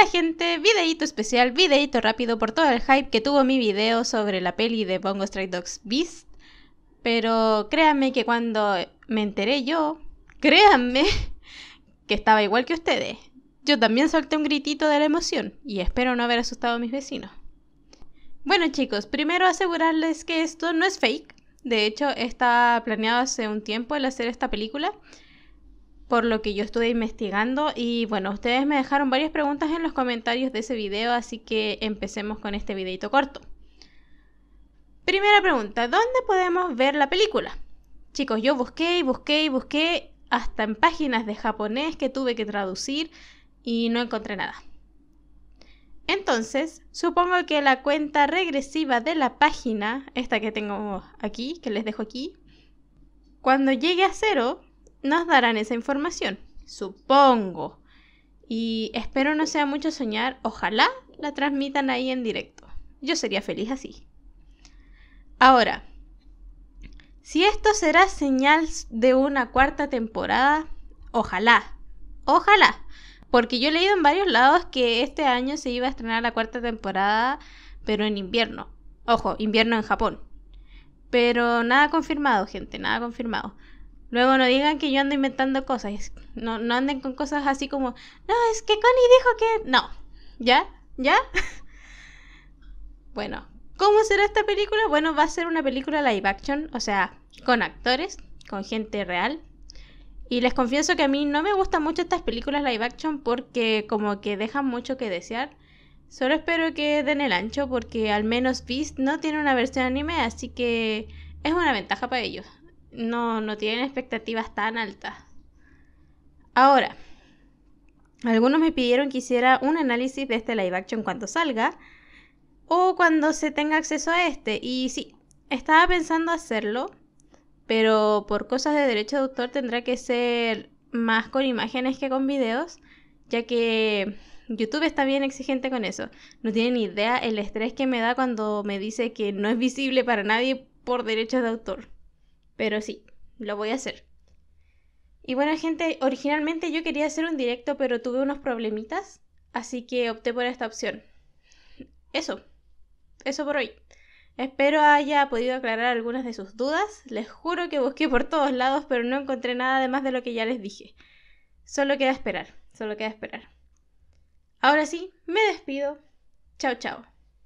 Hola gente, videíto especial, videito rápido por todo el hype que tuvo mi video sobre la peli de Bongo Strike Dogs Beast. Pero créanme que cuando me enteré yo, créanme que estaba igual que ustedes. Yo también solté un gritito de la emoción y espero no haber asustado a mis vecinos. Bueno chicos, primero asegurarles que esto no es fake. De hecho, estaba planeado hace un tiempo el hacer esta película por lo que yo estuve investigando y bueno, ustedes me dejaron varias preguntas en los comentarios de ese video, así que empecemos con este videito corto. Primera pregunta, ¿dónde podemos ver la película? Chicos, yo busqué y busqué y busqué hasta en páginas de japonés que tuve que traducir y no encontré nada. Entonces, supongo que la cuenta regresiva de la página, esta que tengo aquí, que les dejo aquí, cuando llegue a cero, nos darán esa información, supongo. Y espero no sea mucho soñar, ojalá la transmitan ahí en directo. Yo sería feliz así. Ahora, si esto será señal de una cuarta temporada, ojalá, ojalá. Porque yo he leído en varios lados que este año se iba a estrenar la cuarta temporada, pero en invierno. Ojo, invierno en Japón. Pero nada confirmado, gente, nada confirmado. Luego no digan que yo ando inventando cosas. No, anden con cosas así como, no, es que Connie dijo que... No, ¿ya? ¿Ya? bueno, ¿cómo será esta película? Bueno, va a ser una película live action, o sea, con actores, con gente real. Y les confieso que a mí no me gustan mucho estas películas live action porque como que dejan mucho que desear. Solo espero que den el ancho porque al menos Beast no tiene una versión anime, así que es una ventaja para ellos no, no tienen expectativas tan altas. Ahora, algunos me pidieron que hiciera un análisis de este live action cuando salga o cuando se tenga acceso a este. Y sí, estaba pensando hacerlo, pero por cosas de derecho de autor tendrá que ser más con imágenes que con videos, ya que YouTube está bien exigente con eso. No tienen idea el estrés que me da cuando me dice que no es visible para nadie por derechos de autor. Pero sí, lo voy a hacer. Y bueno, gente, originalmente yo quería hacer un directo, pero tuve unos problemitas, así que opté por esta opción. Eso, eso por hoy. Espero haya podido aclarar algunas de sus dudas. Les juro que busqué por todos lados, pero no encontré nada además de lo que ya les dije. Solo queda esperar, solo queda esperar. Ahora sí, me despido. Chao, chao.